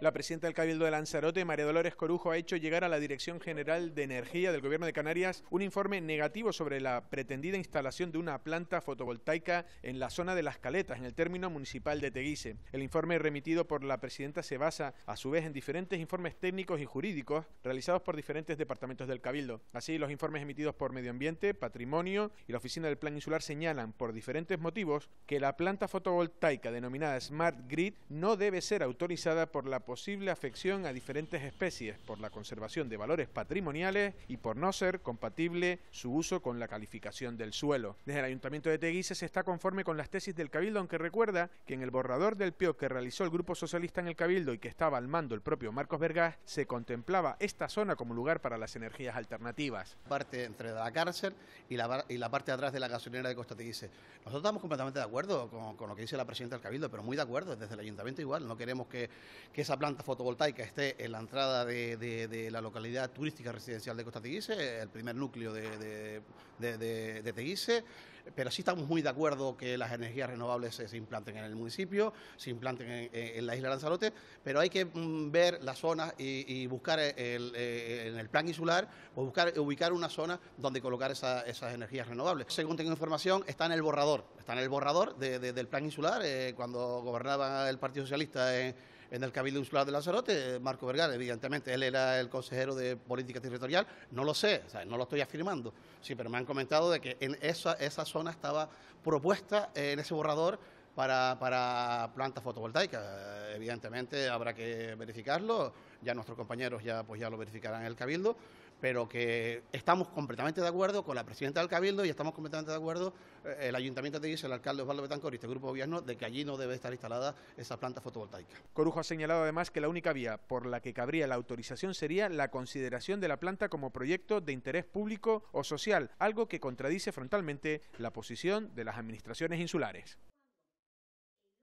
La presidenta del Cabildo de Lanzarote, María Dolores Corujo, ha hecho llegar a la Dirección General de Energía del Gobierno de Canarias un informe negativo sobre la pretendida instalación de una planta fotovoltaica en la zona de Las Caletas, en el término municipal de Teguise. El informe remitido por la presidenta se basa, a su vez, en diferentes informes técnicos y jurídicos realizados por diferentes departamentos del Cabildo. Así, los informes emitidos por Medio Ambiente, Patrimonio y la Oficina del Plan Insular señalan, por diferentes motivos, que la planta fotovoltaica denominada Smart Grid no debe ser autorizada por la posible afección a diferentes especies por la conservación de valores patrimoniales y por no ser compatible su uso con la calificación del suelo. Desde el Ayuntamiento de Teguise se está conforme con las tesis del Cabildo, aunque recuerda que en el borrador del PIO que realizó el Grupo Socialista en el Cabildo y que estaba al mando el propio Marcos Vergás, se contemplaba esta zona como lugar para las energías alternativas. Parte entre la cárcel y la, parte de atrás de la gasolinera de Costa Teguise. Nosotros estamos completamente de acuerdo con, lo que dice la presidenta del Cabildo, pero muy de acuerdo desde el Ayuntamiento igual. No queremos que, que esa planta fotovoltaica esté en la entrada de, la localidad turística residencial de Costa Teguise, el primer núcleo de, de Teguise pero sí estamos muy de acuerdo que las energías renovables se, implanten en el municipio, se implanten en, la isla de Lanzarote, pero hay que mm, ver las zonas y, buscar eh, eh, en el, plan insular, pues buscar, ubicar una zona donde colocar esas energías renovables. Según tengo información, está en el borrador, está en el borrador del plan insular, eh, cuando gobernaba el Partido Socialista en, el Cabildo Insular de Lanzarote, Marco Vergara, evidentemente, él era el consejero de Política Territorial, no lo sé, no lo estoy afirmando, sí, pero me han comentado de que en esa, esa zona estaba propuesta eh, en ese borrador para, plantas fotovoltaicas. Evidentemente habrá que verificarlo, ya nuestros compañeros ya, pues ya lo verificarán en el Cabildo, pero que estamos completamente de acuerdo con la presidenta del Cabildo y estamos completamente de acuerdo, eh, el Ayuntamiento de dice, el alcalde Osvaldo Betancor y este grupo de gobierno, de que allí no debe estar instalada esa planta fotovoltaica. Corujo ha señalado además que la única vía por la que cabría la autorización sería la consideración de la planta como proyecto de interés público o social, algo que contradice frontalmente la posición de las administraciones insulares.